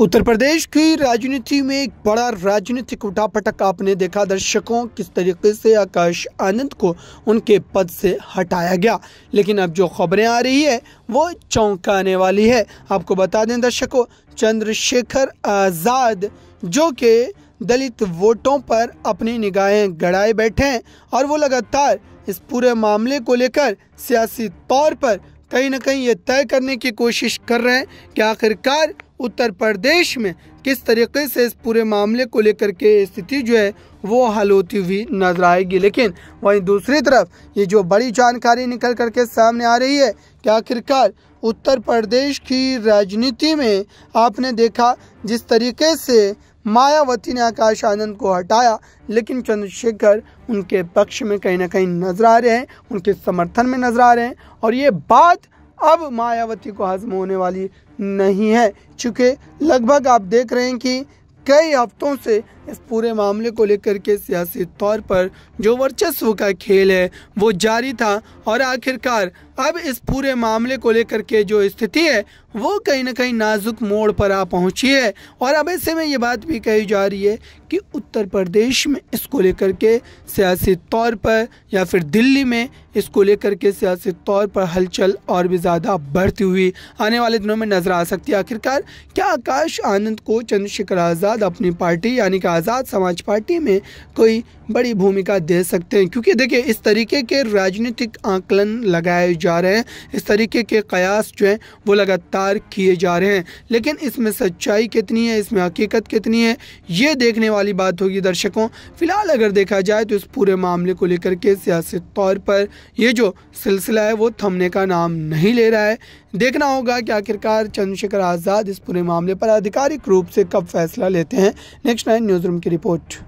उत्तर प्रदेश की राजनीति में एक बड़ा राजनीतिक उठापटक आपने देखा दर्शकों किस तरीके से आकाश आनंद को उनके पद से हटाया गया लेकिन अब जो खबरें आ रही है वो चौंकाने वाली है आपको बता दें दर्शकों चंद्रशेखर आज़ाद जो कि दलित वोटों पर अपनी निगाहें गड़ाए बैठे हैं और वो लगातार इस पूरे मामले को लेकर सियासी तौर पर कहीं ना कहीं ये तय करने की कोशिश कर रहे हैं कि आखिरकार उत्तर प्रदेश में किस तरीके से इस पूरे मामले को लेकर के स्थिति जो है वो हल होती हुई नजर आएगी लेकिन वहीं दूसरी तरफ ये जो बड़ी जानकारी निकल करके सामने आ रही है कि आखिरकार उत्तर प्रदेश की राजनीति में आपने देखा जिस तरीके से मायावती ने आकाश आनंद को हटाया लेकिन चंद्रशेखर उनके पक्ष में कहीं ना कहीं नजर आ रहे हैं उनके समर्थन में नजर आ रहे हैं और ये बात अब मायावती को हजम होने वाली नहीं है चूँकि लगभग आप देख रहे हैं कि कई हफ्तों से इस पूरे मामले को लेकर के सियासी तौर पर जो वर्चस्व का खेल है वो जारी था और आखिरकार अब इस पूरे मामले को लेकर के जो स्थिति है वो कहीं ना कहीं नाजुक मोड़ पर आ पहुंची है और अब ऐसे में ये बात भी कही जा रही है कि उत्तर प्रदेश में इसको लेकर के सियासी तौर पर या फिर दिल्ली में इसको लेकर के सियासी तौर पर हलचल और भी ज़्यादा बढ़ती हुई आने वाले दिनों में नजर आ सकती है आखिरकार क्या आकाश आनंद को चंद्रशेखर आज़ाद अपनी पार्टी यानी कि आज़ाद समाज पार्टी में कोई बड़ी भूमिका दे सकते हैं क्योंकि देखिए इस तरीके के राजनीतिक आंकलन लगाए जा जा रहे हैं इस तरीके के कयास जो हैं वो लगातार किए जा रहे हैं लेकिन इसमें सच्चाई कितनी है इसमें हकीकत कितनी है ये देखने वाली बात होगी दर्शकों फ़िलहाल अगर देखा जाए तो इस पूरे मामले को लेकर के सियासी तौर पर ये जो सिलसिला है वो थमने का नाम नहीं ले रहा है देखना होगा कि आखिरकार चंद्रशेखर आज़ाद इस पूरे मामले पर आधिकारिक रूप से कब फैसला लेते हैं नेक्स्ट नाइन न्यूज़ रूम की रिपोर्ट